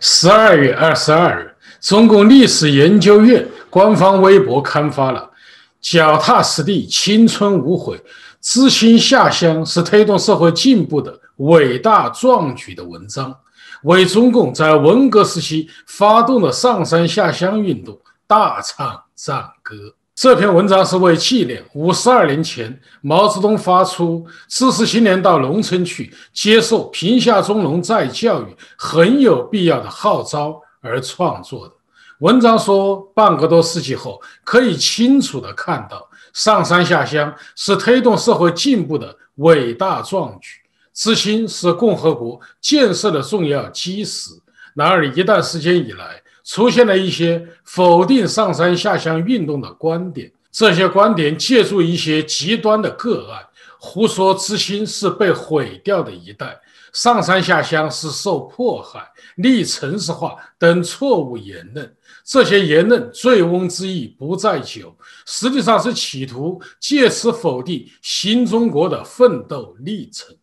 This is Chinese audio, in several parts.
十二月二十二日，中共历史研究院官方微博刊发了“脚踏实地，青春无悔，知心下乡是推动社会进步的伟大壮举”的文章，为中共在文革时期发动的上山下乡运动大唱赞歌。这篇文章是为纪念五十二年前毛泽东发出知识青年到农村去，接受贫下中农再教育很有必要的号召而创作的。文章说，半个多世纪后，可以清楚地看到，上山下乡是推动社会进步的伟大壮举，知青是共和国建设的重要基石。然而，一段时间以来，出现了一些否定上山下乡运动的观点，这些观点借助一些极端的个案，胡说之心是被毁掉的一代，上山下乡是受迫害，逆城市化等错误言论。这些言论醉翁之意不在酒，实际上是企图借此否定新中国的奋斗历程。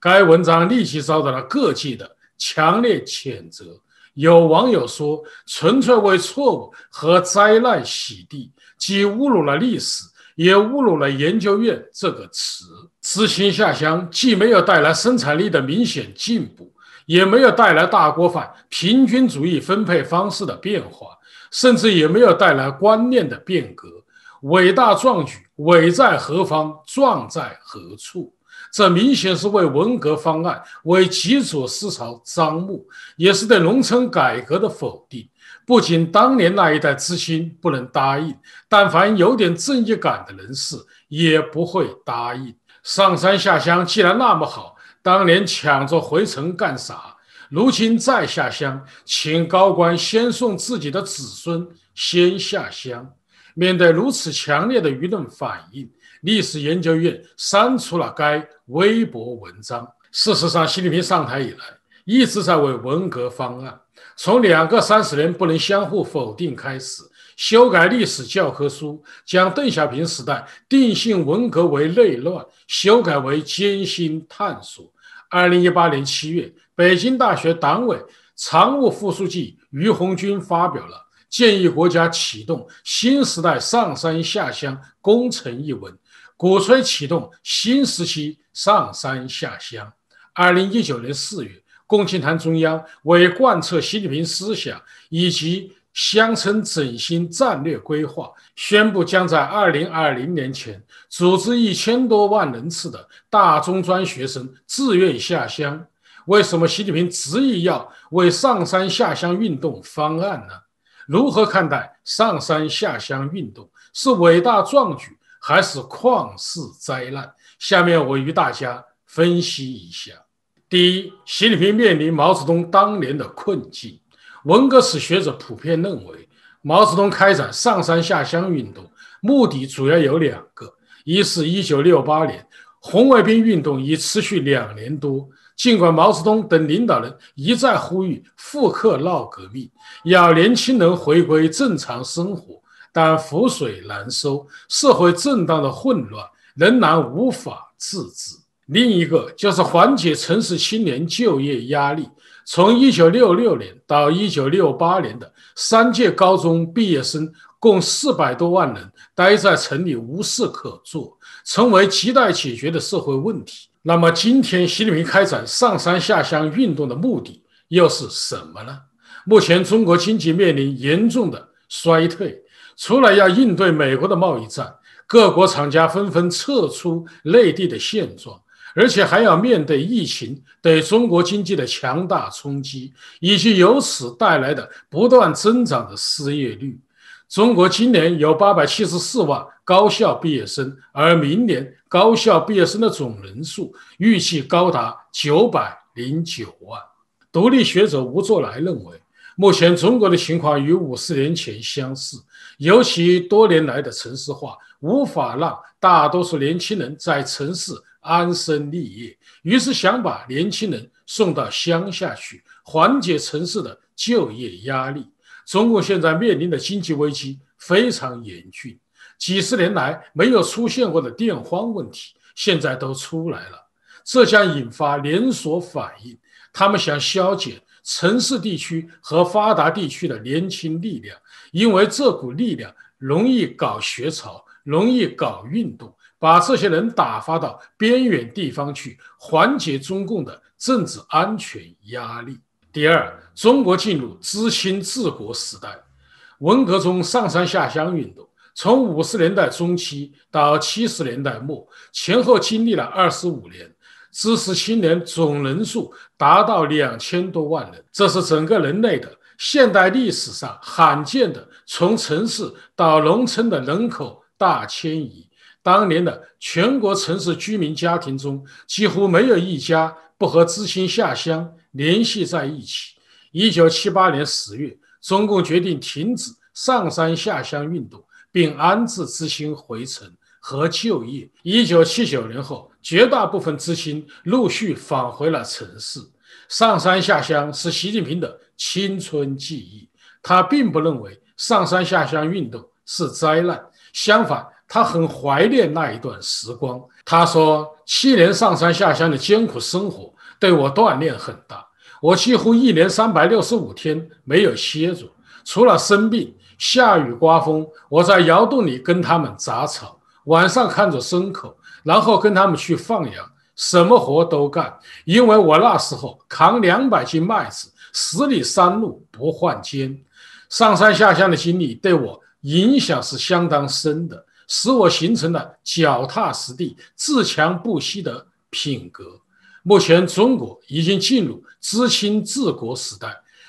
该文章立即遭到了各界的强烈谴责。有网友说：“纯粹为错误和灾难洗地，既侮辱了历史，也侮辱了研究院这个词。知青下乡既没有带来生产力的明显进步，也没有带来大锅饭平均主义分配方式的变化，甚至也没有带来观念的变革。伟大壮举，伟在何方，壮在何处？”这明显是为文革方案、为极左思潮张目，也是对农村改革的否定。不仅当年那一代知青不能答应，但凡有点正义感的人士也不会答应。上山下乡既然那么好，当年抢着回城干啥？如今再下乡，请高官先送自己的子孙先下乡。面对如此强烈的舆论反应，历史研究院删除了该微博文章。事实上，习近平上台以来一直在为文革方案从“两个三十年不能相互否定”开始修改历史教科书，将邓小平时代定性文革为内乱，修改为艰辛探索。二零一八年七月，北京大学党委常务副书记于红军发表了。建议国家启动新时代上山下乡工程一文，鼓吹启动新时期上山下乡。二零一九年四月，共青团中央为贯彻习近平思想以及乡村振兴战略规划，宣布将在二零二零年前组织一千多万人次的大中专学生自愿下乡。为什么习近平执意要为上山下乡运动方案呢？如何看待上山下乡运动是伟大壮举还是旷世灾难？下面我与大家分析一下。第一，习近平面临毛泽东当年的困境。文革史学者普遍认为，毛泽东开展上山下乡运动目的主要有两个：一是1968年红卫兵运动已持续两年多。尽管毛泽东等领导人一再呼吁复课闹革命，要年轻人回归正常生活，但覆水难收，社会震荡的混乱仍然无法制止。另一个就是缓解城市青年就业压力。从1966年到1968年的三届高中毕业生共400多万人待在城里无事可做，成为亟待解决的社会问题。那么，今天习近平开展上山下乡运动的目的又是什么呢？目前，中国经济面临严重的衰退，除了要应对美国的贸易战，各国厂家纷纷撤出内地的现状，而且还要面对疫情对中国经济的强大冲击，以及由此带来的不断增长的失业率。中国今年有八百七十四万高校毕业生，而明年。高校毕业生的总人数预计高达九百零九万。独立学者吴作来认为，目前中国的情况与五十年前相似，尤其多年来的城市化无法让大多数年轻人在城市安身立业，于是想把年轻人送到乡下去，缓解城市的就业压力。中国现在面临的经济危机非常严峻。几十年来没有出现过的电荒问题，现在都出来了，这将引发连锁反应。他们想消减城市地区和发达地区的年轻力量，因为这股力量容易搞学潮，容易搞运动。把这些人打发到边远地方去，缓解中共的政治安全压力。第二，中国进入知青治国时代，文革中上山下乡运动。从五十年代中期到七十年代末，前后经历了二十五年，知识青年总人数达到两千多万人。这是整个人类的现代历史上罕见的从城市到农村的人口大迁移。当年的全国城市居民家庭中，几乎没有一家不和知青下乡联系在一起。一九七八年十月，中共决定停止上山下乡运动。并安置知青回城和就业。一九七九年后，绝大部分知青陆续返回了城市。上山下乡是习近平的青春记忆，他并不认为上山下乡运动是灾难，相反，他很怀念那一段时光。他说：“七年上山下乡的艰苦生活对我锻炼很大，我几乎一年三百六十五天没有歇着，除了生病。”下雨刮风，我在窑洞里跟他们杂草；晚上看着牲口，然后跟他们去放羊，什么活都干。因为我那时候扛两百斤麦子，十里山路不换肩。上山下乡的经历对我影响是相当深的，使我形成了脚踏实地、自强不息的品格。目前，中国已经进入知青治国时代，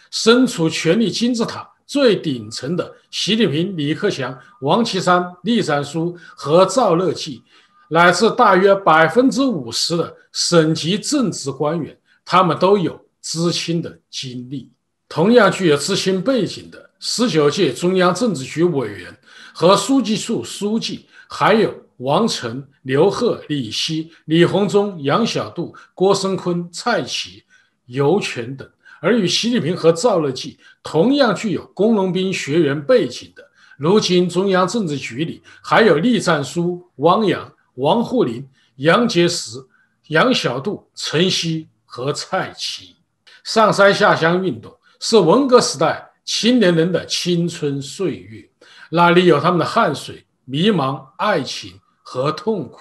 身处权力金字塔。最顶层的习近平、李克强、王岐山、栗战书和赵乐际，乃至大约百分之五十的省级政治官员，他们都有知青的经历。同样具有知青背景的十九届中央政治局委员和书记处书记，还有王晨、刘鹤、李希、李鸿忠、杨晓渡、郭声琨、蔡奇、尤权等。而与习近平和赵乐际同样具有工农兵学员背景的，如今中央政治局里还有栗战书、汪洋、王沪宁、杨洁篪、杨小渡、陈希和蔡奇。上山下乡运动是文革时代青年人的青春岁月，那里有他们的汗水、迷茫、爱情和痛苦。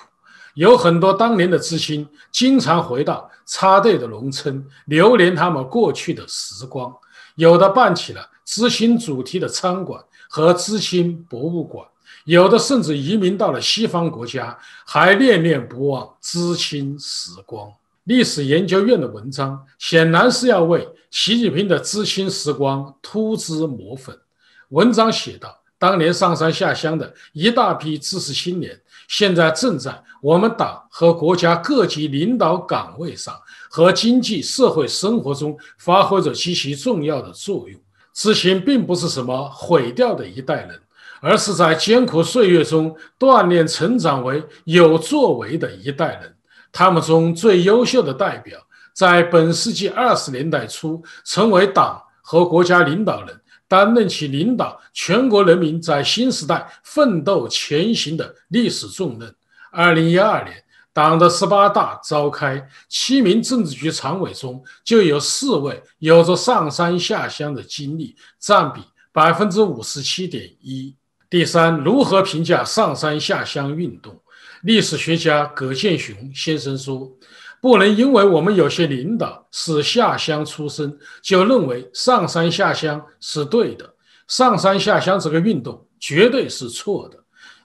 有很多当年的知青经常回到插队的农村，留恋他们过去的时光。有的办起了知青主题的餐馆和知青博物馆，有的甚至移民到了西方国家，还念念不忘知青时光。历史研究院的文章显然是要为习近平的知青时光涂脂抹粉。文章写道。当年上山下乡的一大批知识青年，现在正在我们党和国家各级领导岗位上和经济社会生活中发挥着极其重要的作用。知青并不是什么毁掉的一代人，而是在艰苦岁月中锻炼成长为有作为的一代人。他们中最优秀的代表，在本世纪二十年代初成为党和国家领导人。担任起领导全国人民在新时代奋斗前行的历史重任。二零一二年，党的十八大召开，七名政治局常委中就有四位有着上山下乡的经历，占比百分之五十七点一。第三，如何评价上山下乡运动？历史学家葛剑雄先生说。不能因为我们有些领导是下乡出身，就认为上山下乡是对的。上山下乡这个运动绝对是错的。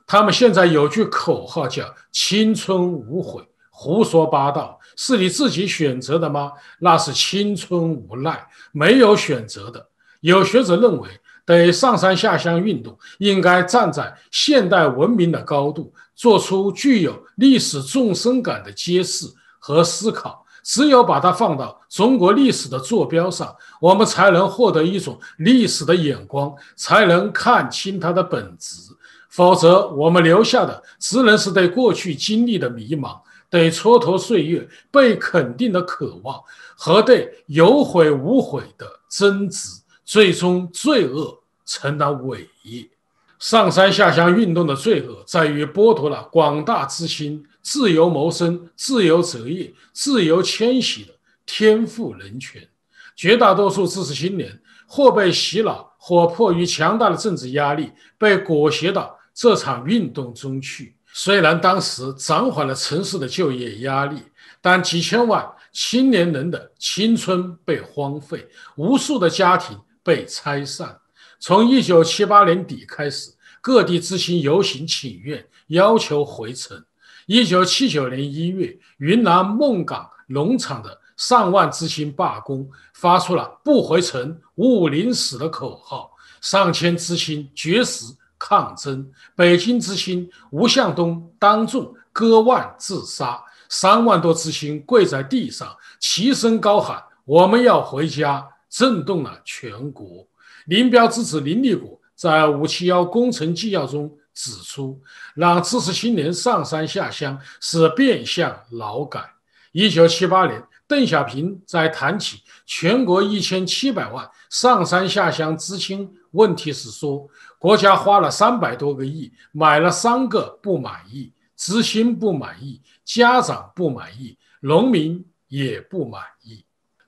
他们现在有句口号叫“青春无悔”，胡说八道，是你自己选择的吗？那是青春无奈，没有选择的。有学者认为，对上山下乡运动应该站在现代文明的高度，做出具有历史纵深感的揭示。和思考，只有把它放到中国历史的坐标上，我们才能获得一种历史的眼光，才能看清它的本质。否则，我们留下的只能是对过去经历的迷茫，对蹉跎岁月被肯定的渴望，和对有悔无悔的争执。最终，罪恶成了伟业。上山下乡运动的罪恶在于剥夺了广大知青。自由谋生、自由择业、自由迁徙的天赋人权，绝大多数知识青年或被洗脑，或迫于强大的政治压力，被裹挟到这场运动中去。虽然当时暂缓了城市的就业压力，但几千万青年人的青春被荒废，无数的家庭被拆散。从1978年底开始，各地执行游行请愿，要求回城。一九七九年一月，云南孟港农场的上万知青罢工，发出了“不回城，勿五死”的口号。上千知青绝食抗争，北京知青吴向东当众割腕自杀，三万多知青跪在地上，齐声高喊：“我们要回家！”震动了全国。林彪之子林立果在《五七幺工程纪要》中。指出，让知识青年上山下乡是变相劳改。一九七八年，邓小平在谈起全国一千七百万上山下乡知青问题时说：“国家花了三百多个亿，买了三个不满意：知青不满意，家长不满意，农民也不满意。”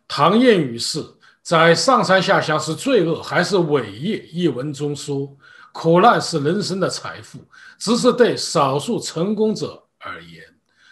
唐燕女士在《上山下乡是罪恶还是伟业》一文中说。苦难是人生的财富，只是对少数成功者而言。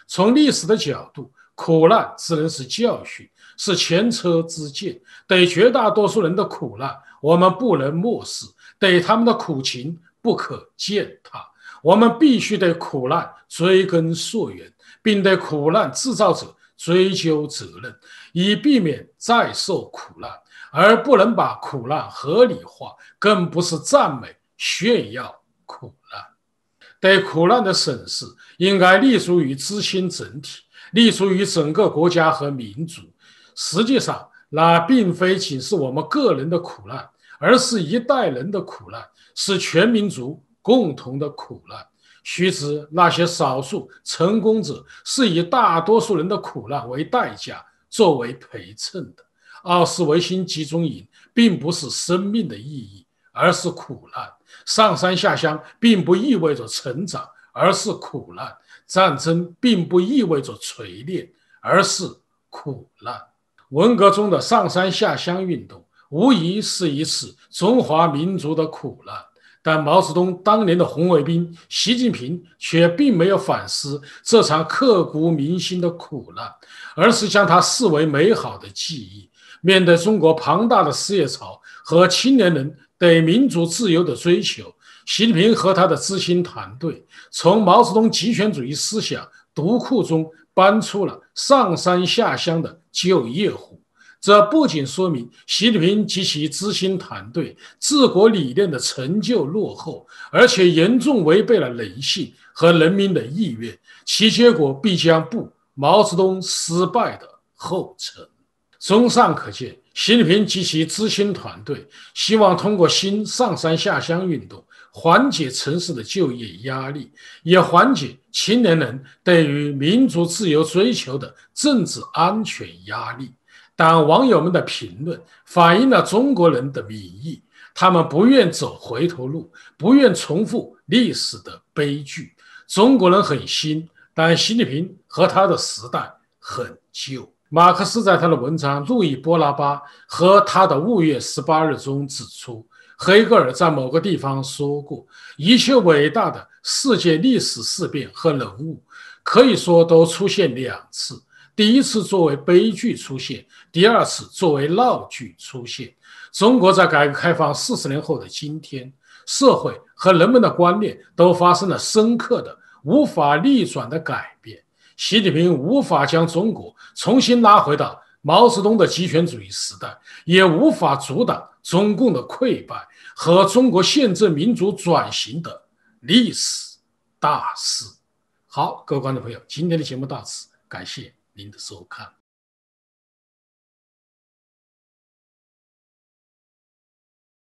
从历史的角度，苦难只能是教训，是前车之鉴。对绝大多数人的苦难，我们不能漠视，对他们的苦情不可践踏。我们必须对苦难追根溯源，并对苦难制造者追究责任，以避免再受苦难，而不能把苦难合理化，更不是赞美。炫耀苦难，对苦难的审视应该立足于知心整体，立足于整个国家和民族。实际上，那并非仅是我们个人的苦难，而是一代人的苦难，是全民族共同的苦难。须知，那些少数成功者是以大多数人的苦难为代价作为陪衬的。奥斯维辛集中营并不是生命的意义。而是苦难。上山下乡并不意味着成长，而是苦难；战争并不意味着锤炼，而是苦难。文革中的上山下乡运动无疑是一次中华民族的苦难，但毛泽东当年的红卫兵，习近平却并没有反思这场刻骨铭心的苦难，而是将它视为美好的记忆。面对中国庞大的失业潮和青年人，对民主自由的追求，习近平和他的知心团队从毛泽东集权主义思想毒库中搬出了上山下乡的就业户。这不仅说明习近平及其知心团队治国理念的成就落后，而且严重违背了人性和人民的意愿，其结果必将步毛泽东失败的后尘。综上可见，习近平及其知青团队希望通过新上山下乡运动缓解城市的就业压力，也缓解青年人对于民族自由追求的政治安全压力。但网友们的评论反映了中国人的民意：他们不愿走回头路，不愿重复历史的悲剧。中国人很新，但习近平和他的时代很旧。马克思在他的文章《路易·波拉巴和他的五月十八日》中指出，黑格尔在某个地方说过：“一切伟大的世界历史事变和人物，可以说都出现两次：第一次作为悲剧出现，第二次作为闹剧出现。”中国在改革开放四十年后的今天，社会和人们的观念都发生了深刻的、无法逆转的改变。习近平无法将中国重新拉回到毛泽东的集权主义时代，也无法阻挡中共的溃败和中国宪政民主转型的历史大势。好，各位观众朋友，今天的节目到此，感谢您的收看。